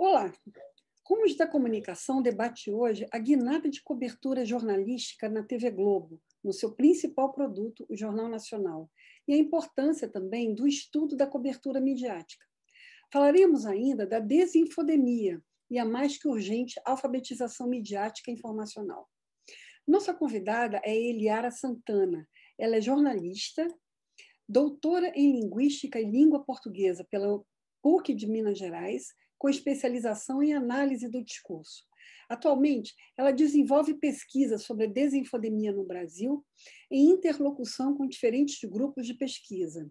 Olá! Rumos da Comunicação debate hoje a guinada de cobertura jornalística na TV Globo, no seu principal produto, o Jornal Nacional, e a importância também do estudo da cobertura midiática. Falaremos ainda da desinfodemia e a mais que urgente alfabetização midiática informacional. Nossa convidada é Eliara Santana. Ela é jornalista, doutora em Linguística e Língua Portuguesa pela PUC de Minas Gerais com especialização em análise do discurso. Atualmente, ela desenvolve pesquisas sobre a desinfodemia no Brasil, em interlocução com diferentes grupos de pesquisa.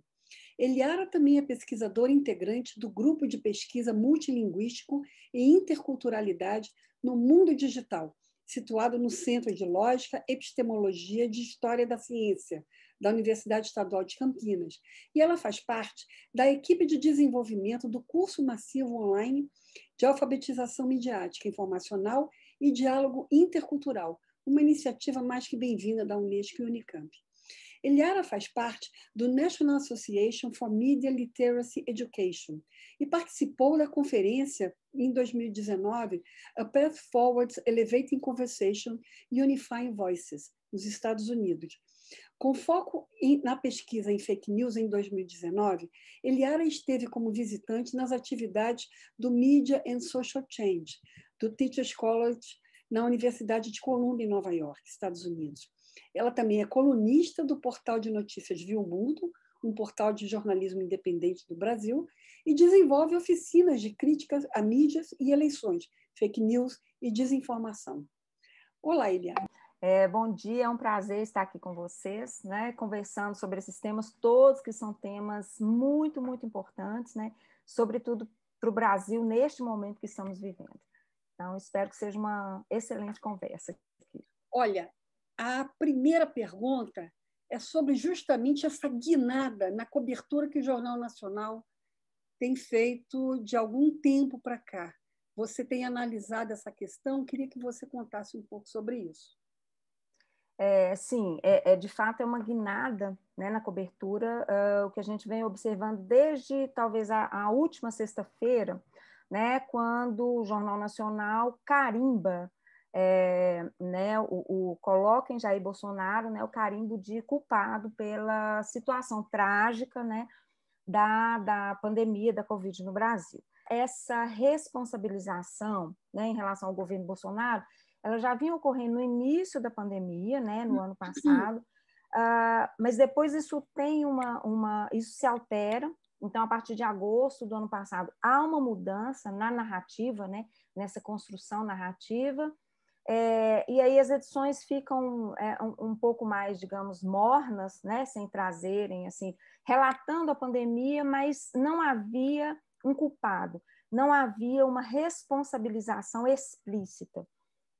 Eliara também é pesquisadora integrante do grupo de pesquisa multilinguístico e interculturalidade no mundo digital, situado no Centro de Lógica, Epistemologia e História da Ciência, da Universidade Estadual de Campinas. E ela faz parte da equipe de desenvolvimento do curso massivo online de alfabetização midiática informacional e diálogo intercultural, uma iniciativa mais que bem-vinda da Unesco e Unicamp. Eliara faz parte do National Association for Media Literacy Education e participou da conferência em 2019 A Path Forward Elevating Conversation Unifying Voices, nos Estados Unidos. Com foco em, na pesquisa em fake news em 2019, Eliara esteve como visitante nas atividades do Media and Social Change, do Teachers College, na Universidade de Columbia, em Nova York, Estados Unidos. Ela também é colunista do portal de notícias Viu Mundo, um portal de jornalismo independente do Brasil, e desenvolve oficinas de críticas a mídias e eleições, fake news e desinformação. Olá, Eliane. É, bom dia, é um prazer estar aqui com vocês, né, conversando sobre esses temas todos que são temas muito, muito importantes, né, sobretudo para o Brasil neste momento que estamos vivendo. Então, espero que seja uma excelente conversa. Aqui. Olha, a primeira pergunta é sobre justamente essa guinada na cobertura que o Jornal Nacional tem feito de algum tempo para cá. Você tem analisado essa questão, queria que você contasse um pouco sobre isso. É, sim, é, é, de fato é uma guinada né, na cobertura, uh, o que a gente vem observando desde talvez a, a última sexta-feira, né, quando o Jornal Nacional carimba é, né, o, o coloquem Jair Bolsonaro né, o carimbo de culpado pela situação trágica né, da, da pandemia da Covid no Brasil. Essa responsabilização né, em relação ao governo Bolsonaro, ela já vinha ocorrendo no início da pandemia, né, no ano passado, uh, mas depois isso tem uma, uma, isso se altera, então, a partir de agosto do ano passado, há uma mudança na narrativa, né, nessa construção narrativa, é, e aí as edições ficam é, um, um, pouco mais, digamos, mornas, né, sem trazerem, assim, relatando a pandemia, mas não havia um culpado, não havia uma responsabilização explícita.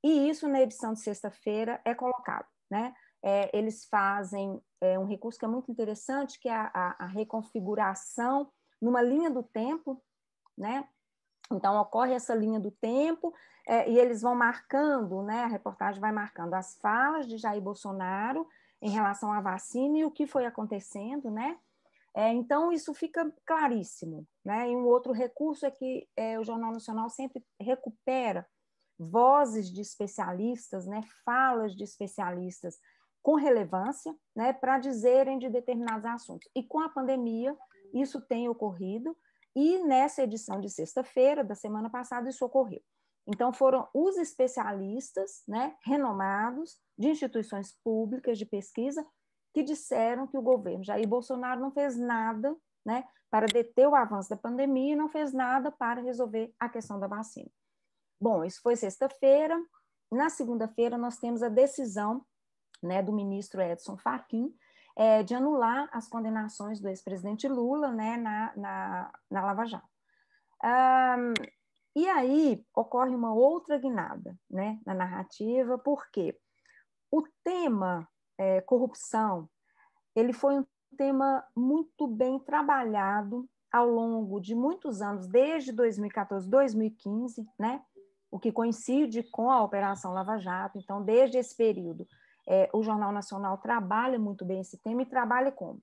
E isso na edição de sexta-feira é colocado, né? É, eles fazem é, um recurso que é muito interessante, que é a, a, a reconfiguração numa linha do tempo, né? Então, ocorre essa linha do tempo é, e eles vão marcando, né, a reportagem vai marcando as falas de Jair Bolsonaro em relação à vacina e o que foi acontecendo, né? É, então, isso fica claríssimo. Né? E um outro recurso é que é, o Jornal Nacional sempre recupera vozes de especialistas, né? falas de especialistas com relevância né? para dizerem de determinados assuntos. E com a pandemia, isso tem ocorrido. E nessa edição de sexta-feira, da semana passada, isso ocorreu. Então, foram os especialistas né, renomados de instituições públicas de pesquisa que disseram que o governo Jair Bolsonaro não fez nada né, para deter o avanço da pandemia e não fez nada para resolver a questão da vacina. Bom, isso foi sexta-feira. Na segunda-feira, nós temos a decisão né, do ministro Edson Fachin é, de anular as condenações do ex-presidente Lula né, na, na, na Lava Jato. Um, e aí ocorre uma outra guinada né, na narrativa, porque o tema é, corrupção ele foi um tema muito bem trabalhado ao longo de muitos anos, desde 2014, 2015, né, o que coincide com a Operação Lava Jato, então, desde esse período é, o Jornal Nacional trabalha muito bem esse tema e trabalha como?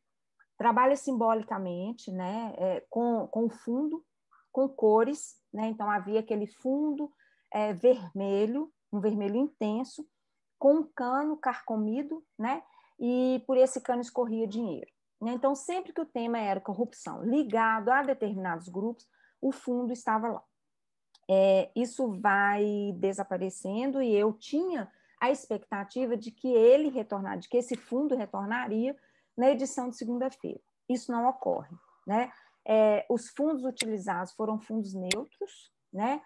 Trabalha simbolicamente, né, é, com, com fundo, com cores, né, então havia aquele fundo é, vermelho, um vermelho intenso, com um cano carcomido, né, e por esse cano escorria dinheiro. Né? Então, sempre que o tema era corrupção ligado a determinados grupos, o fundo estava lá. É, isso vai desaparecendo e eu tinha a expectativa de que ele retornar, de que esse fundo retornaria na edição de segunda-feira. Isso não ocorre. Né? É, os fundos utilizados foram fundos neutros, né?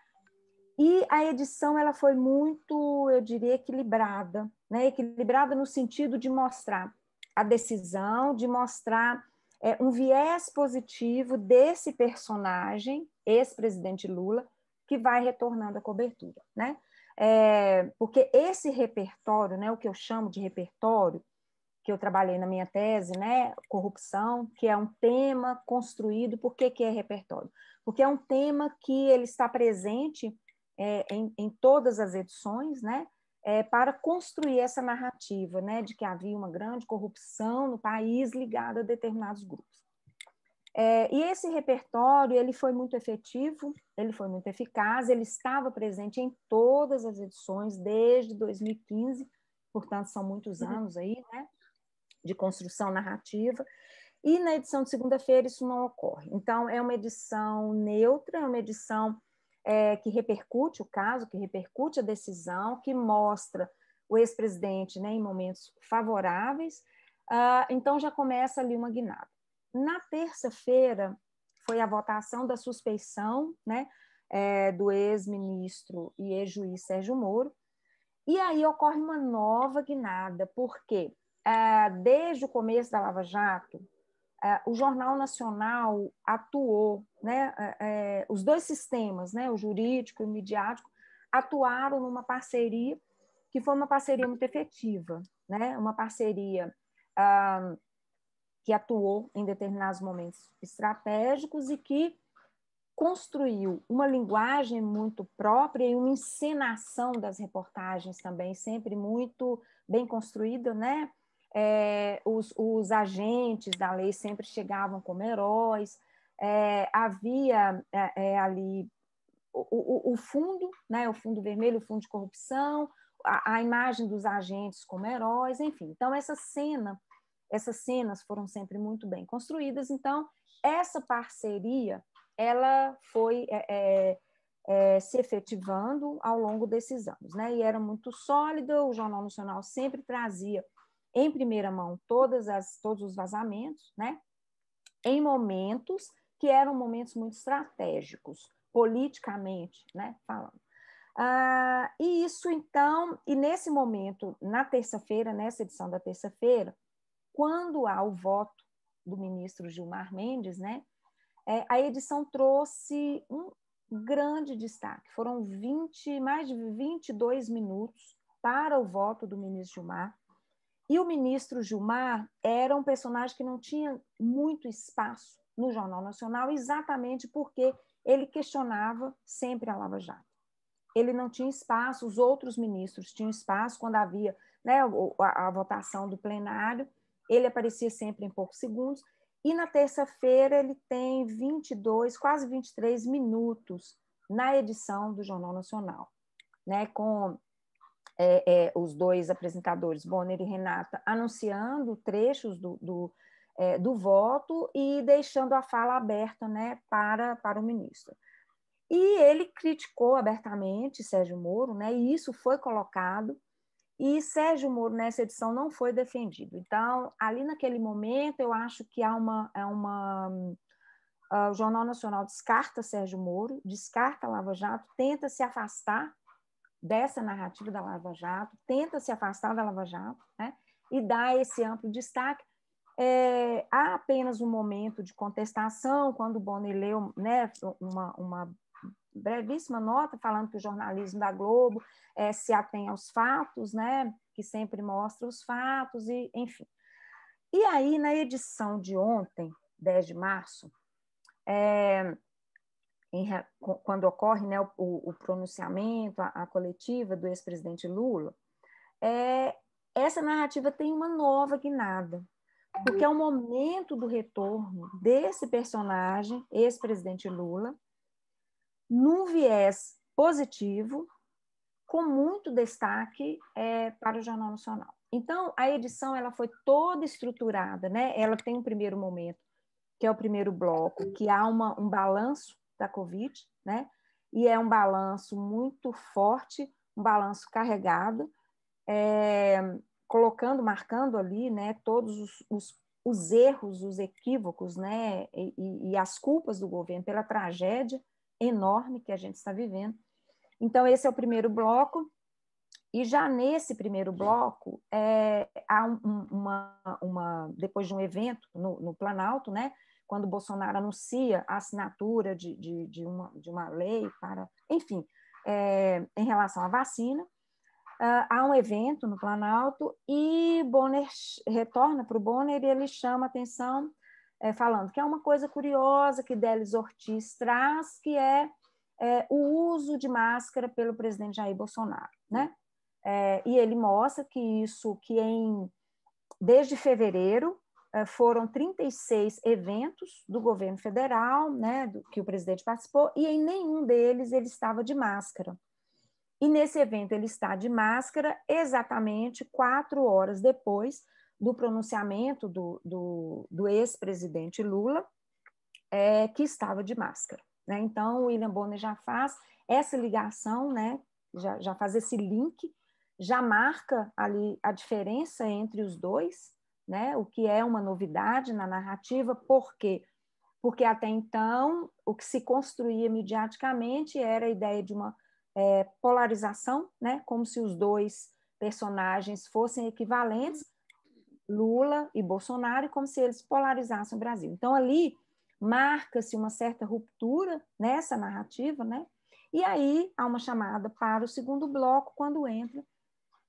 E a edição ela foi muito, eu diria, equilibrada, né? Equilibrada no sentido de mostrar a decisão, de mostrar é, um viés positivo desse personagem, ex-presidente Lula, que vai retornando à cobertura, né? é, porque esse repertório, né, o que eu chamo de repertório, que eu trabalhei na minha tese, né, corrupção, que é um tema construído, por que, que é repertório? Porque é um tema que ele está presente é, em, em, todas as edições, né, é, para construir essa narrativa, né, de que havia uma grande corrupção no país ligada a determinados grupos. É, e esse repertório ele foi muito efetivo, ele foi muito eficaz, ele estava presente em todas as edições desde 2015, portanto são muitos uhum. anos aí, né, de construção narrativa. E na edição de segunda-feira isso não ocorre. Então é uma edição neutra, é uma edição é, que repercute o caso, que repercute a decisão, que mostra o ex-presidente né, em momentos favoráveis. Uh, então já começa ali uma guinada. Na terça-feira, foi a votação da suspeição né, é, do ex-ministro e ex-juiz Sérgio Moro. E aí ocorre uma nova guinada, porque é, desde o começo da Lava Jato, é, o Jornal Nacional atuou, né, é, é, os dois sistemas, né, o jurídico e o midiático, atuaram numa parceria que foi uma parceria muito efetiva, né, uma parceria. Ah, que atuou em determinados momentos estratégicos e que construiu uma linguagem muito própria e uma encenação das reportagens também, sempre muito bem construída, né? É, os, os, agentes da lei sempre chegavam como heróis, é, havia é, é ali o, o, o, fundo, né? O fundo vermelho, o fundo de corrupção, a, a imagem dos agentes como heróis, enfim. Então, essa cena essas cenas foram sempre muito bem construídas, então essa parceria ela foi é, é, é, se efetivando ao longo desses anos, né? E era muito sólida. O Jornal Nacional sempre trazia em primeira mão todas as todos os vazamentos, né? Em momentos que eram momentos muito estratégicos, politicamente, né? Falando. Ah, e isso então, e nesse momento, na terça-feira, nessa edição da terça-feira, quando há o voto do ministro Gilmar Mendes, né, é, a edição trouxe um grande destaque. Foram 20, mais de 22 minutos para o voto do ministro Gilmar. E o ministro Gilmar era um personagem que não tinha muito espaço no Jornal Nacional, exatamente porque ele questionava sempre a Lava Jato. Ele não tinha espaço, os outros ministros tinham espaço quando havia né, a, a votação do plenário, ele aparecia sempre em poucos segundos. E na terça-feira ele tem 22, quase 23 minutos na edição do Jornal Nacional, né? com é, é, os dois apresentadores, Bonner e Renata, anunciando trechos do, do, é, do voto e deixando a fala aberta né, para, para o ministro. E ele criticou abertamente Sérgio Moro, né, e isso foi colocado e Sérgio Moro, nessa edição, não foi defendido. Então, ali naquele momento, eu acho que há uma. É uma uh, o Jornal Nacional descarta Sérgio Moro, descarta Lava Jato, tenta se afastar dessa narrativa da Lava Jato, tenta se afastar da Lava Jato, né? e dá esse amplo destaque. É, há apenas um momento de contestação, quando o Boni leu né, uma, uma brevíssima nota falando que o jornalismo da Globo é, se atém aos fatos, né, que sempre mostra os fatos, e enfim. E aí, na edição de ontem, 10 de março, é, em, quando ocorre né, o, o, pronunciamento, a, a coletiva do ex-presidente Lula, é, essa narrativa tem uma nova guinada, porque é o momento do retorno desse personagem, ex-presidente Lula, num viés positivo, com muito destaque é, para o Jornal Nacional. Então, a edição ela foi toda estruturada, né? Ela tem um primeiro momento, que é o primeiro bloco, que há uma, um balanço da Covid, né? E é um balanço muito forte, um balanço carregado, é, colocando, marcando ali, né? Todos os, os, os erros, os equívocos, né? E, e, e as culpas do governo pela tragédia enorme que a gente está vivendo. Então, esse é o primeiro bloco. E já nesse primeiro bloco, é, há um, uma, uma, depois de um evento no, no, Planalto, né, quando Bolsonaro anuncia a assinatura de, de, de, uma, de uma lei para, enfim, é, em relação à vacina, uh, há um evento no Planalto e Bonner retorna para o Bonner e ele chama atenção é, falando, que é uma coisa curiosa que Delis Ortiz traz, que é, é o uso de máscara pelo presidente Jair Bolsonaro. Né? É, e ele mostra que isso, que em, desde fevereiro, é, foram 36 eventos do governo federal, né, do, que o presidente participou, e em nenhum deles ele estava de máscara. E nesse evento ele está de máscara exatamente quatro horas depois do pronunciamento do, do, do ex-presidente Lula, é, que estava de máscara. Né? Então, o William Bonner já faz essa ligação, né? já, já faz esse link, já marca ali a diferença entre os dois, né? o que é uma novidade na narrativa, por quê? Porque até então, o que se construía mediaticamente era a ideia de uma é, polarização, né? como se os dois personagens fossem equivalentes, Lula e Bolsonaro, como se eles polarizassem o Brasil. Então, ali marca-se uma certa ruptura nessa narrativa, né? E aí há uma chamada para o segundo bloco, quando entra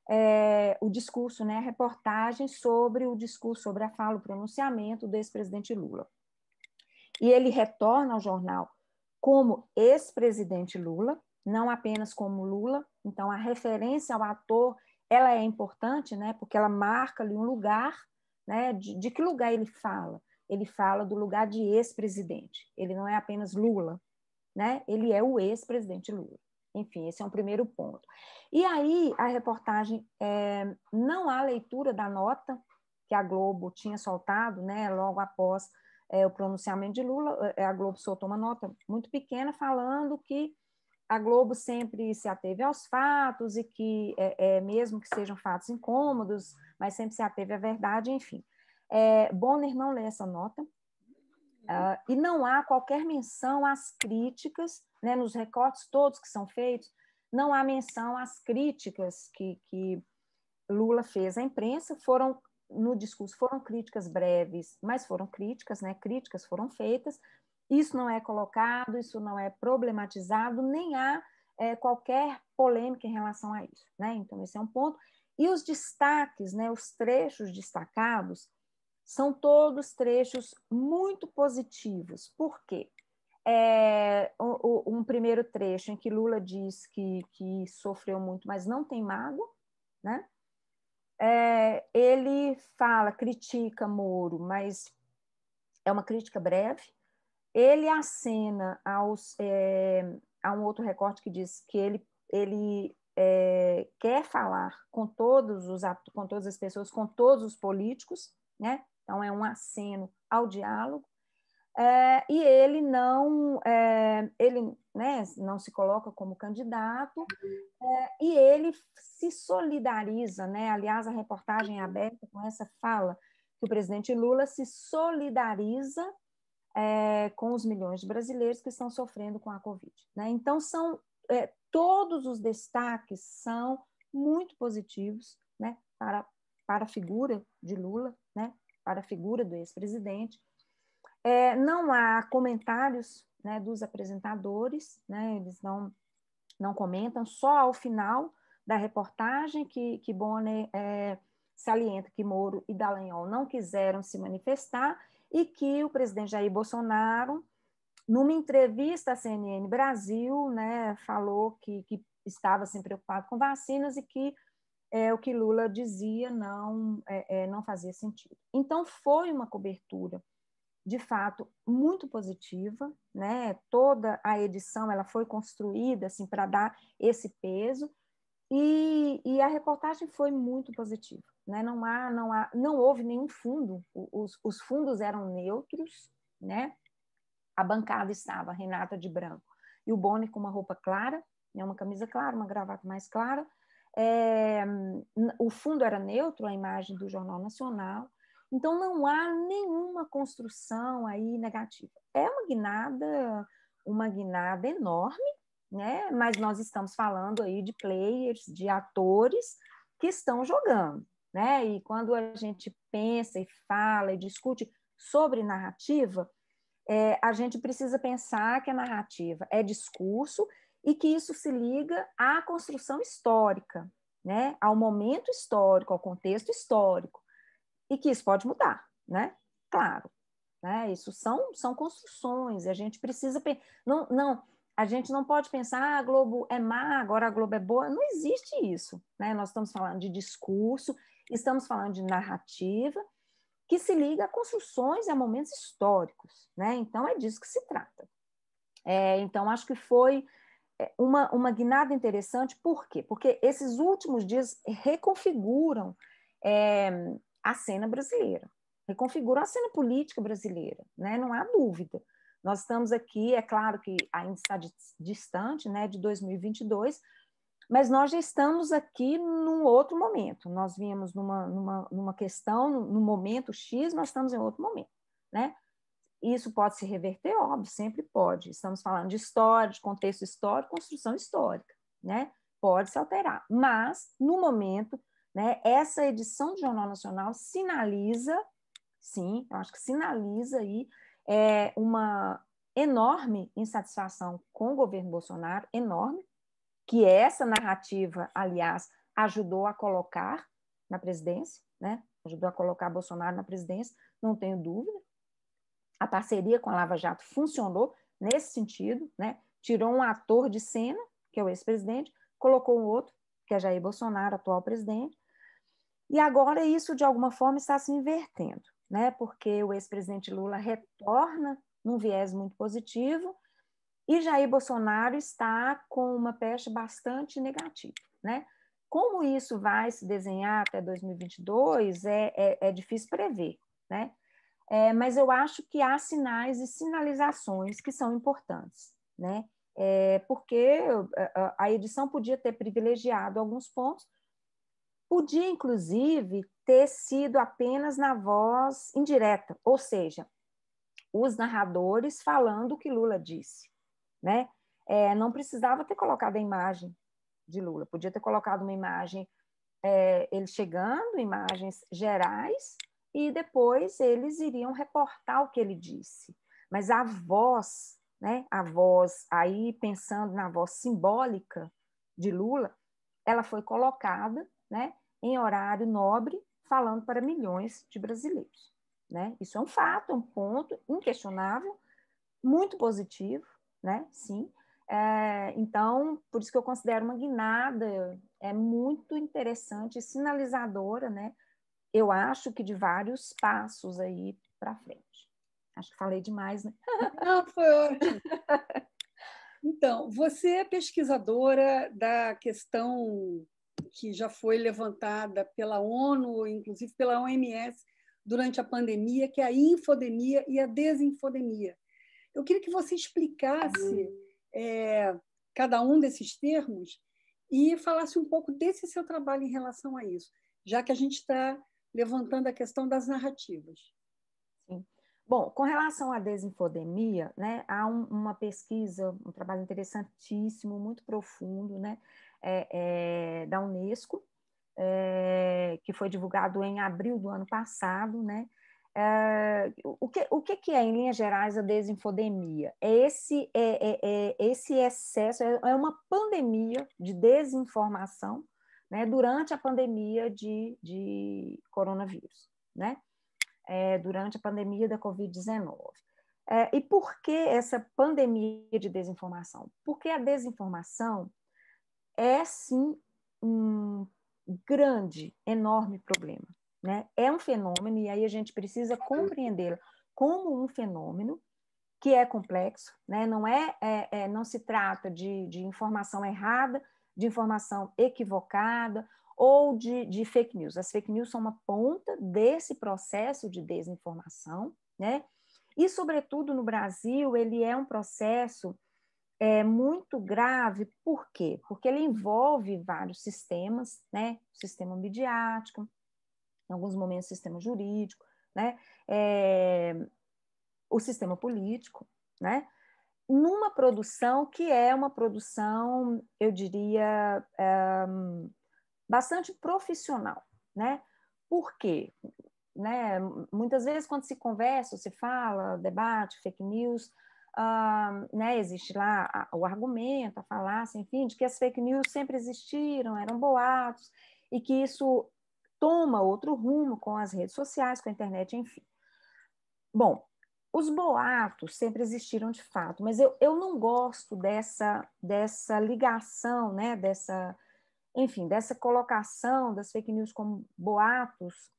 é, o discurso, né, a reportagem sobre o discurso, sobre a fala, o pronunciamento do ex-presidente Lula. E ele retorna ao jornal como ex-presidente Lula, não apenas como Lula, então a referência ao ator ela é importante, né? Porque ela marca ali um lugar, né? De, de que lugar ele fala? Ele fala do lugar de ex-presidente. Ele não é apenas Lula, né? Ele é o ex-presidente Lula. Enfim, esse é um primeiro ponto. E aí a reportagem é, não há leitura da nota que a Globo tinha soltado, né? Logo após é, o pronunciamento de Lula, é, a Globo soltou uma nota muito pequena falando que a Globo sempre se ateve aos fatos e que, é, é, mesmo que sejam fatos incômodos, mas sempre se ateve à verdade, enfim. É, Bonner não lê essa nota uh, e não há qualquer menção às críticas, né, nos recortes todos que são feitos, não há menção às críticas que, que Lula fez à imprensa, foram no discurso foram críticas breves, mas foram críticas, né? Críticas foram feitas, isso não é colocado, isso não é problematizado, nem há é, qualquer polêmica em relação a isso. Né? Então, esse é um ponto. E os destaques, né, os trechos destacados, são todos trechos muito positivos. Por quê? É, um primeiro trecho em que Lula diz que, que sofreu muito, mas não tem mago, né? É, ele fala, critica Moro, mas é uma crítica breve, ele acena aos, é, a um outro recorte que diz que ele, ele é, quer falar com, todos os, com todas as pessoas, com todos os políticos, né? então é um aceno ao diálogo, é, e ele não é, ele né, não se coloca como candidato é, e ele se solidariza, né? Aliás, a reportagem é aberta com essa fala que o presidente Lula se solidariza é, com os milhões de brasileiros que estão sofrendo com a Covid. Né? Então, são é, todos os destaques são muito positivos né? para, para a figura de Lula, né? para a figura do ex-presidente. É, não há comentários né, dos apresentadores, né? eles não, não comentam, só ao final da reportagem que, que Bonner é, salienta que Moro e Dallagnol não quiseram se manifestar e que o presidente Jair Bolsonaro, numa entrevista à CNN Brasil, né, falou que, que estava assim, preocupado com vacinas e que é, o que Lula dizia não, é, é, não fazia sentido. Então, foi uma cobertura, de fato, muito positiva. Né? Toda a edição ela foi construída assim, para dar esse peso, e, e, a reportagem foi muito positiva. Né? Não, há, não, há, não houve nenhum fundo, os, os fundos eram neutros, né? a bancada estava Renata de branco e o Boni com uma roupa clara, né? uma camisa clara, uma gravata mais clara. É, o fundo era neutro, a imagem do Jornal Nacional. Então, não há nenhuma construção aí negativa. É uma guinada, uma guinada enorme, né? Mas nós estamos falando aí de players, de atores que estão jogando, né? E quando a gente pensa e fala e discute sobre narrativa, é, a gente precisa pensar que a narrativa é discurso e que isso se liga à construção histórica, né? Ao momento histórico, ao contexto histórico, e que isso pode mudar, né? Claro, né? Isso são são construções. A gente precisa não não a gente não pode pensar, ah, a Globo é má, agora a Globo é boa. Não existe isso. Né? Nós estamos falando de discurso, estamos falando de narrativa, que se liga a construções e a momentos históricos. Né? Então, é disso que se trata. É, então, acho que foi é, uma, uma guinada interessante, por quê? Porque esses últimos dias reconfiguram é, a cena brasileira, reconfiguram a cena política brasileira, né? não há dúvida. Nós estamos aqui, é claro que ainda está distante, né, de 2022, mas nós já estamos aqui num outro momento. Nós viemos numa, numa, numa questão, no momento X, nós estamos em outro momento, né? Isso pode se reverter, óbvio, sempre pode. Estamos falando de história, de contexto histórico, construção histórica, né? Pode se alterar, mas no momento, né? Essa edição do Jornal Nacional sinaliza, sim, eu acho que sinaliza aí é, uma enorme insatisfação com o governo Bolsonaro, enorme, que essa narrativa, aliás, ajudou a colocar na presidência, né? ajudou a colocar Bolsonaro na presidência, não tenho dúvida. A parceria com a Lava Jato funcionou nesse sentido, né? tirou um ator de cena, que é o ex-presidente, colocou o outro, que é Jair Bolsonaro, atual presidente, e agora isso, de alguma forma, está se invertendo né? Porque o ex-presidente Lula retorna num viés muito positivo e Jair Bolsonaro está com uma peste bastante negativa, né? Como isso vai se desenhar até 2022 é, é, é difícil prever, né? É, mas eu acho que há sinais e sinalizações que são importantes, né? É, porque eh, a edição podia ter privilegiado alguns pontos, Podia, inclusive, ter sido apenas na voz indireta, ou seja, os narradores falando o que Lula disse. Né? É, não precisava ter colocado a imagem de Lula, podia ter colocado uma imagem, é, ele chegando, imagens gerais, e depois eles iriam reportar o que ele disse. Mas a voz, né, a voz, aí pensando na voz simbólica de Lula, ela foi colocada né, em horário nobre, falando para milhões de brasileiros. Né? Isso é um fato, é um ponto inquestionável, muito positivo, né? sim. É, então, por isso que eu considero uma guinada é muito interessante, sinalizadora, né? Eu acho que de vários passos aí para frente. Acho que falei demais, né? Não, foi ótimo. Então, você é pesquisadora da questão que já foi levantada pela ONU, inclusive pela OMS, durante a pandemia, que é a infodemia e a desinfodemia. Eu queria que você explicasse é, cada um desses termos e falasse um pouco desse seu trabalho em relação a isso, já que a gente está levantando a questão das narrativas. Sim. Bom, com relação à desinfodemia, né, há um, uma pesquisa, um trabalho interessantíssimo, muito profundo, né, é, é, da Unesco, é, que foi divulgado em abril do ano passado, né? É, o, que, o que, é, em linhas gerais, a desinfodemia? É esse, é, é esse excesso, é uma pandemia de desinformação né, durante a pandemia de, de coronavírus, né? durante a pandemia da Covid-19. É, e por que essa pandemia de desinformação? Porque a desinformação é sim um grande, enorme problema. Né? É um fenômeno, e aí a gente precisa compreendê-lo como um fenômeno que é complexo, né? não, é, é, é não se trata de, de, informação errada, de informação equivocada ou de, de, fake news. As fake news são uma ponta desse processo de desinformação, né? e, sobretudo, no Brasil, ele é um processo é muito grave, por quê? Porque ele envolve vários sistemas, né? Sistema midiático, em alguns momentos sistema jurídico, né? É, o sistema político, né? Numa produção que é uma produção, eu diria, é, bastante profissional, né? Por quê? Né? Muitas vezes quando se conversa, se fala, debate, fake news, ah, né, existe lá o argumento, a falácia, enfim, de que as fake news sempre existiram, eram boatos, e que isso toma outro rumo com as redes sociais, com a internet, enfim. Bom, os boatos sempre existiram de fato, mas eu, eu não gosto dessa, dessa ligação, né, dessa, enfim, dessa colocação das fake news como boatos,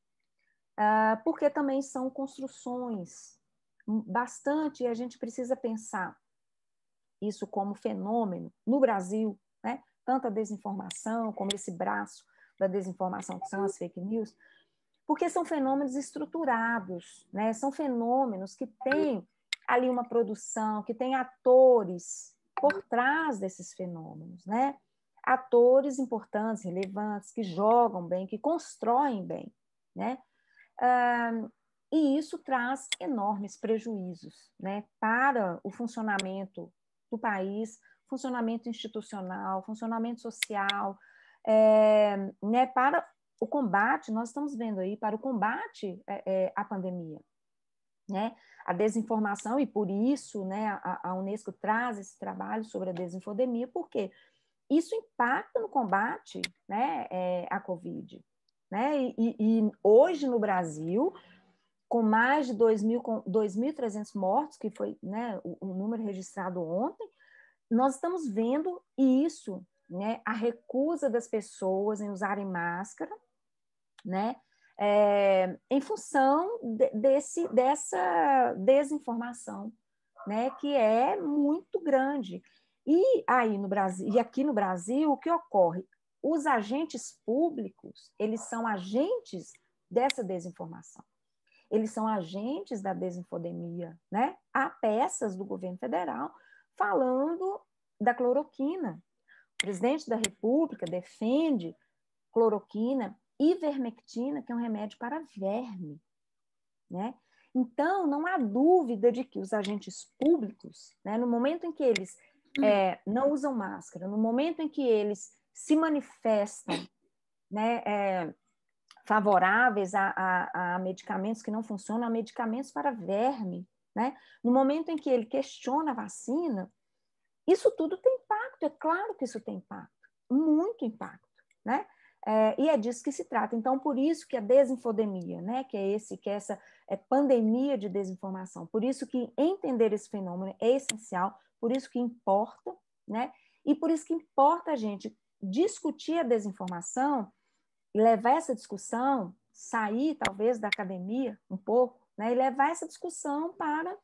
uh, porque também são construções bastante e a gente precisa pensar isso como fenômeno no Brasil, né? Tanto a desinformação como esse braço da desinformação que são as fake news, porque são fenômenos estruturados, né? São fenômenos que têm ali uma produção, que tem atores por trás desses fenômenos, né? Atores importantes, relevantes, que jogam bem, que constroem bem, né? Ah, e isso traz enormes prejuízos né, para o funcionamento do país, funcionamento institucional, funcionamento social, é, né, para o combate, nós estamos vendo aí, para o combate é, à pandemia. Né? A desinformação, e por isso né, a, a Unesco traz esse trabalho sobre a desinfodemia, porque isso impacta no combate né, é, à Covid. Né? e, e hoje no Brasil, com mais de 2.300 mortos, que foi né, o, o, número registrado ontem, nós estamos vendo isso, né, a recusa das pessoas em usarem máscara, né, é, em função de, desse, dessa desinformação, né, que é muito grande. E aí no Brasil, e aqui no Brasil, o que ocorre? Os agentes públicos, eles são agentes dessa desinformação eles são agentes da desinfodemia, né? Há peças do governo federal falando da cloroquina. O presidente da República defende cloroquina, e vermectina, que é um remédio para verme, né? Então, não há dúvida de que os agentes públicos, né, no momento em que eles hum. é, não usam máscara, no momento em que eles se manifestam né, é, favoráveis a, a, a medicamentos que não funcionam, a medicamentos para verme. Né? No momento em que ele questiona a vacina, isso tudo tem impacto, é claro que isso tem impacto, muito impacto. Né? É, e é disso que se trata. Então, por isso que a desinfodemia, né, que é esse, que é essa é pandemia de desinformação, por isso que entender esse fenômeno é essencial, por isso que importa, né, e por isso que importa a gente discutir a desinformação levar essa discussão, sair talvez da academia um pouco, né, e levar essa discussão para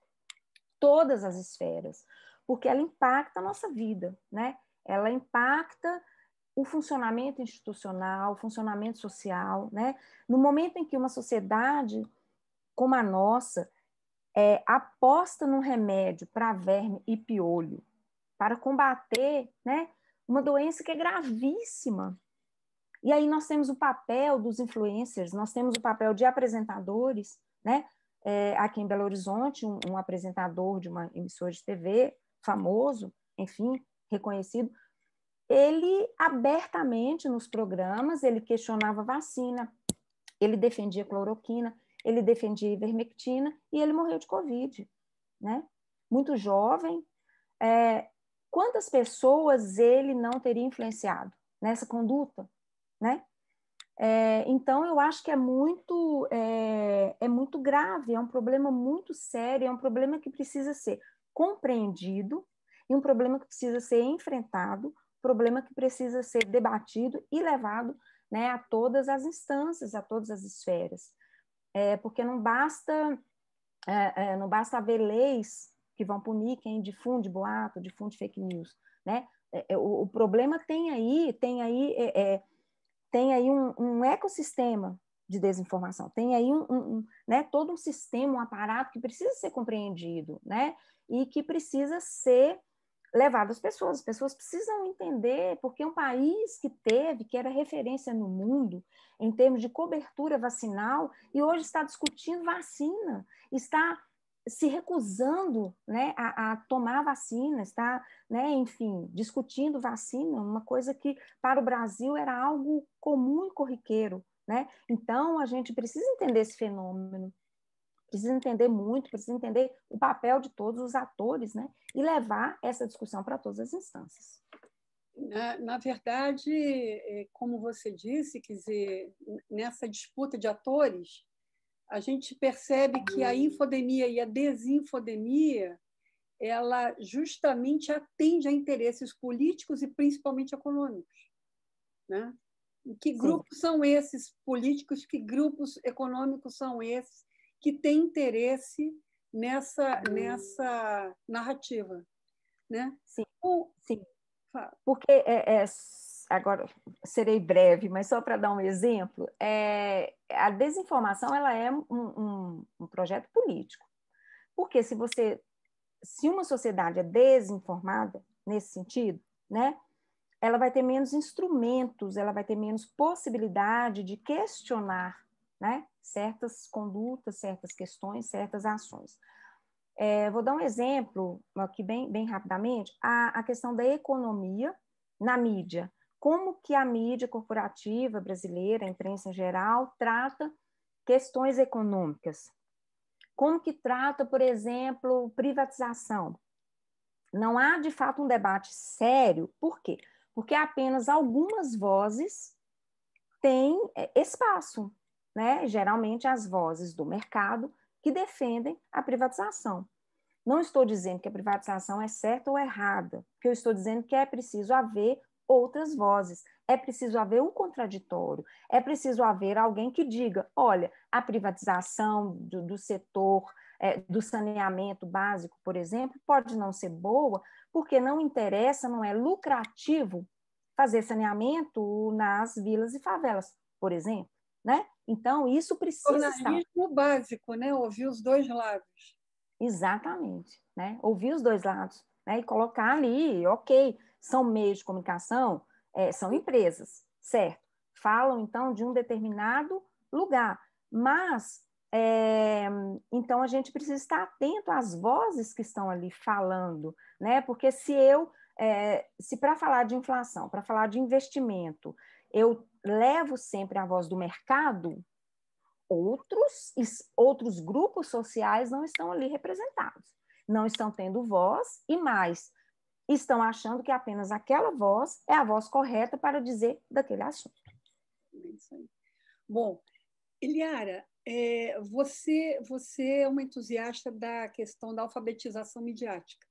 todas as esferas, porque ela impacta a nossa vida, né? Ela impacta o funcionamento institucional, o funcionamento social, né? No momento em que uma sociedade como a nossa é, aposta num remédio para verme e piolho, para combater, né, uma doença que é gravíssima, e aí nós temos o papel dos influencers, nós temos o papel de apresentadores, né? É, aqui em Belo Horizonte, um, um, apresentador de uma emissora de TV famoso, enfim, reconhecido, ele abertamente nos programas ele questionava vacina, ele defendia cloroquina, ele defendia ivermectina e ele morreu de covid, né? Muito jovem. É, quantas pessoas ele não teria influenciado nessa conduta? né? É, então eu acho que é muito é, é muito grave, é um problema muito sério, é um problema que precisa ser compreendido e um problema que precisa ser enfrentado, problema que precisa ser debatido e levado né, a todas as instâncias, a todas as esferas, é, porque não basta é, é não basta haver leis que vão punir quem difunde boato, difunde fake news, né? É, é, o, o problema tem aí tem aí tem aí um, um ecossistema de desinformação, tem aí um, um, né, todo um sistema, um aparato que precisa ser compreendido, né, e que precisa ser levado às pessoas. As pessoas precisam entender, porque um país que teve, que era referência no mundo em termos de cobertura vacinal, e hoje está discutindo vacina, está se recusando né, a, a, tomar vacinas, está, né, enfim, discutindo vacina, uma coisa que para o Brasil era algo comum e corriqueiro. Né? Então, a gente precisa entender esse fenômeno, precisa entender muito, precisa entender o papel de todos os atores né? e levar essa discussão para todas as instâncias. Na, na, verdade, eh, como você disse, quer dizer, nessa disputa de atores, a gente percebe que a infodemia e a desinfodemia ela justamente atende a interesses políticos e principalmente econômicos. Né? E que grupos Sim. são esses políticos, que grupos econômicos são esses que têm interesse nessa, hum. nessa narrativa? Né? Sim. Sim. Porque é, é agora serei breve, mas só para dar um exemplo, é, a desinformação ela é um, um, um projeto político. Porque se você, se uma sociedade é desinformada nesse sentido, né, ela vai ter menos instrumentos, ela vai ter menos possibilidade de questionar, né, certas condutas, certas questões, certas ações. É, vou dar um exemplo aqui bem, bem rapidamente, a, a questão da economia na mídia como que a mídia corporativa brasileira, a imprensa em geral, trata questões econômicas. Como que trata, por exemplo, privatização? Não há, de fato, um debate sério. Por quê? Porque apenas algumas vozes têm é, espaço, né? geralmente as vozes do mercado que defendem a privatização. Não estou dizendo que a privatização é certa ou errada, o que eu estou dizendo é que é preciso haver outras vozes. É preciso haver um contraditório, é preciso haver alguém que diga: olha, a privatização do, do setor é, do saneamento básico, por exemplo, pode não ser boa, porque não interessa, não é lucrativo fazer saneamento nas vilas e favelas, por exemplo. Né? Então, isso precisa. Jornalismo estar... básico, né? ouvir os dois lados. Exatamente, né? ouvir os dois lados né? e colocar ali, ok, são meios de comunicação, é, são empresas, certo? Falam, então, de um determinado lugar. Mas, é, então, a gente precisa estar atento às vozes que estão ali falando, né? Porque se eu, é, se para falar de inflação, para falar de investimento, eu levo sempre a voz do mercado, outros, outros grupos sociais não estão ali representados, não estão tendo voz e mais estão achando que apenas aquela voz é a voz correta para dizer daquele assunto. É Bom, Eliara, é, você, você é uma entusiasta da questão da alfabetização midiática,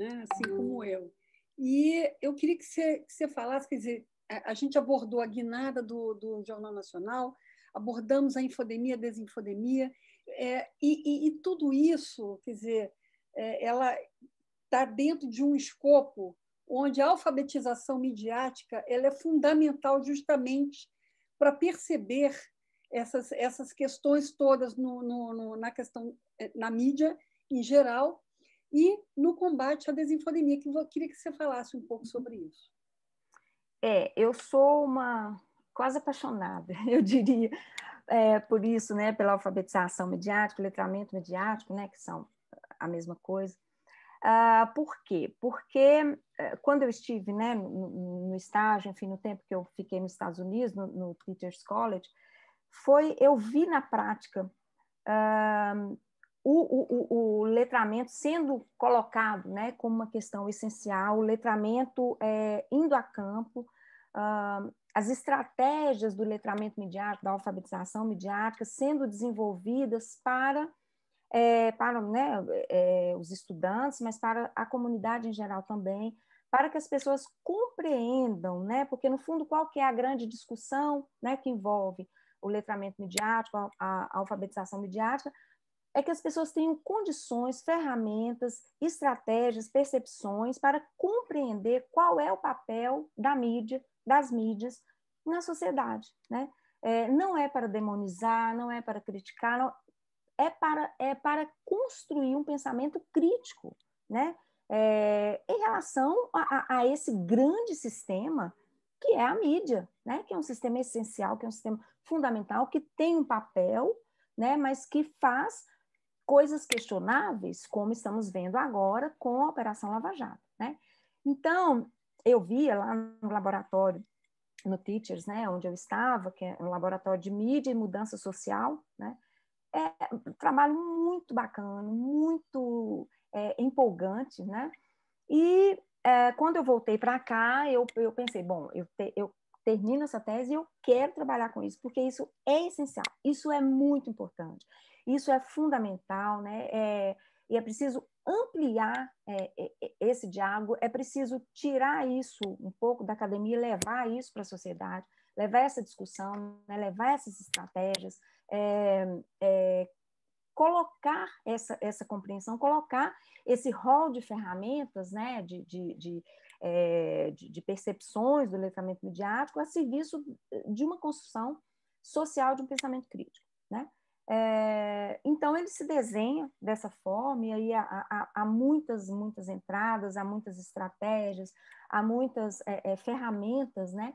né? assim como eu. E eu queria que você, que você falasse, quer dizer, a, a gente abordou a guinada do, do Jornal Nacional, abordamos a infodemia, a desinfodemia, é, e, e, e, tudo isso, quer dizer, é, ela, está dentro de um escopo onde a alfabetização midiática ela é fundamental justamente para perceber essas, essas questões todas no, no, no, na questão eh, na mídia em geral e no combate à desinfodemia, que eu queria que você falasse um pouco sobre isso. É, eu sou uma quase apaixonada, eu diria, é, por isso, né, pela alfabetização midiática, letramento midiático, né, que são a mesma coisa. Uh, por quê? Porque eh, quando eu estive né, no, no, estágio, enfim, no tempo que eu fiquei nos Estados Unidos, no, no Teachers College, foi eu vi na prática ah, o, o, o, letramento sendo colocado né, como uma questão essencial, o letramento é, indo a campo, ah, as estratégias do letramento midiático, da alfabetização midiática sendo desenvolvidas para é, para né, é, os estudantes, mas para a comunidade em geral também, para que as pessoas compreendam, né, porque no fundo qual que é a grande discussão né, que envolve o letramento midiático, a, a alfabetização midiática, é que as pessoas tenham condições, ferramentas, estratégias, percepções para compreender qual é o papel da mídia, das mídias na sociedade, né? É, não é para demonizar, não é para criticar, não, é para, é para construir um pensamento crítico, né? É, em relação a, a, a, esse grande sistema que é a mídia, né? que é um sistema essencial, que é um sistema fundamental, que tem um papel, né? mas que faz coisas questionáveis, como estamos vendo agora com a Operação Lava Jato. Né? Então, eu via lá no laboratório, no Teachers, né? onde eu estava, que é um laboratório de mídia e mudança social, né? É um trabalho muito bacana, muito é, empolgante, né? E é, quando eu voltei para cá, eu, eu pensei, bom, eu, te, eu termino essa tese e eu quero trabalhar com isso, porque isso é essencial, isso é muito importante, isso é fundamental, né? É, e é preciso ampliar é, esse diálogo, é preciso tirar isso um pouco da academia e levar isso para a sociedade, levar essa discussão, né? levar essas estratégias, é, é, colocar essa, essa compreensão, colocar esse rol de ferramentas, né, de, de, de, é, de, de percepções do letramento midiático a serviço de uma construção social de um pensamento crítico. Né? É, então, ele se desenha dessa forma, e aí há, há, há muitas, muitas entradas, há muitas estratégias, há muitas é, é ferramentas, né?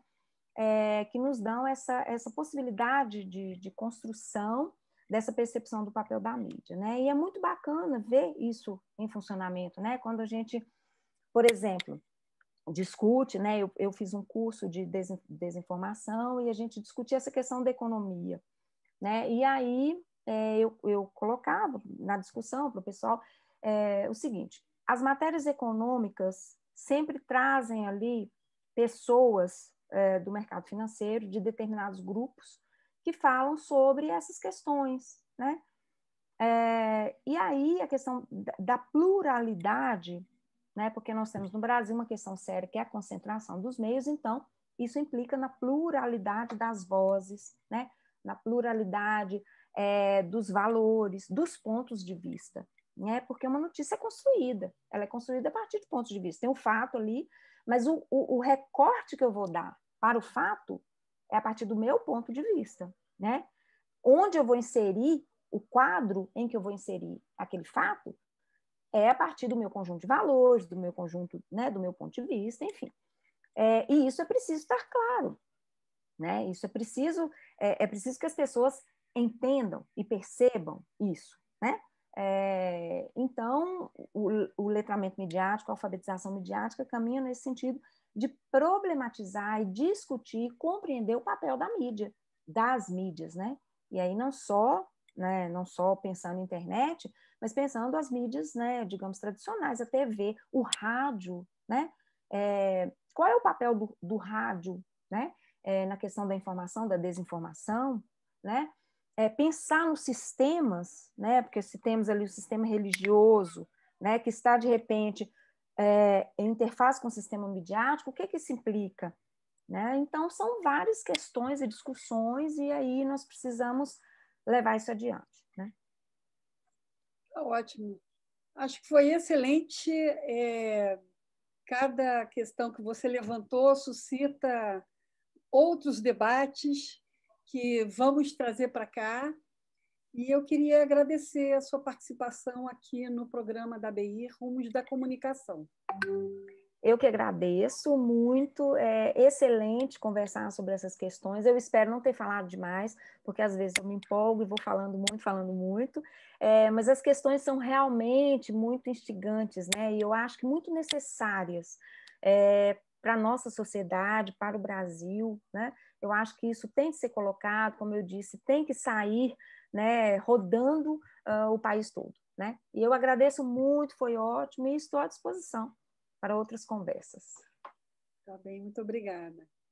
é, que nos dão essa, essa possibilidade de, de construção dessa percepção do papel da mídia, né? E é muito bacana ver isso em funcionamento, né? Quando a gente, por exemplo, discute, né? Eu, eu fiz um curso de desinformação e a gente discutia essa questão da economia, né? E aí é, eu, eu colocava na discussão para o pessoal é, o seguinte: as matérias econômicas sempre trazem ali pessoas é, do mercado financeiro, de determinados grupos, que falam sobre essas questões, né? É, e aí a questão da pluralidade, né? Porque nós temos no Brasil uma questão séria que é a concentração dos meios, então isso implica na pluralidade das vozes, né? Na pluralidade é, dos valores, dos pontos de vista, né? Porque uma notícia é construída, ela é construída a partir de pontos de vista. Tem um fato ali, mas o, o, o recorte que eu vou dar para o fato é a partir do meu ponto de vista, né? Onde eu vou inserir o quadro em que eu vou inserir aquele fato é a partir do meu conjunto de valores, do meu conjunto, né, do meu ponto de vista, enfim. É, e isso é preciso estar claro, né? Isso é preciso, é, é preciso que as pessoas entendam e percebam isso, né? É, então, o, o letramento midiático, a alfabetização midiática caminha nesse sentido de problematizar e discutir, compreender o papel da mídia, das mídias, né? E aí não só, né, não só pensando na internet, mas pensando as mídias, né, digamos tradicionais, a TV, o rádio, né? É, qual é o papel do, do rádio, né? É, na questão da informação, da desinformação, né? É, pensar nos sistemas, né? Porque se temos ali o sistema religioso, né? Que está de repente é, interface com o sistema midiático, o que, que isso implica? Né? Então, são várias questões e discussões, e aí nós precisamos levar isso adiante. Né? Tá ótimo. Acho que foi excelente. É, cada questão que você levantou suscita outros debates que vamos trazer para cá e eu queria agradecer a sua participação aqui no programa da BI Rumos da Comunicação. Eu que agradeço muito, é excelente conversar sobre essas questões. Eu espero não ter falado demais, porque às vezes eu me empolgo e vou falando muito, falando muito. É, mas as questões são realmente muito instigantes, né? E eu acho que muito necessárias é, para a nossa sociedade, para o Brasil, né? Eu acho que isso tem que ser colocado, como eu disse, tem que sair né, rodando uh, o país todo. Né? E eu agradeço muito, foi ótimo e estou à disposição para outras conversas. Tá bem, muito obrigada.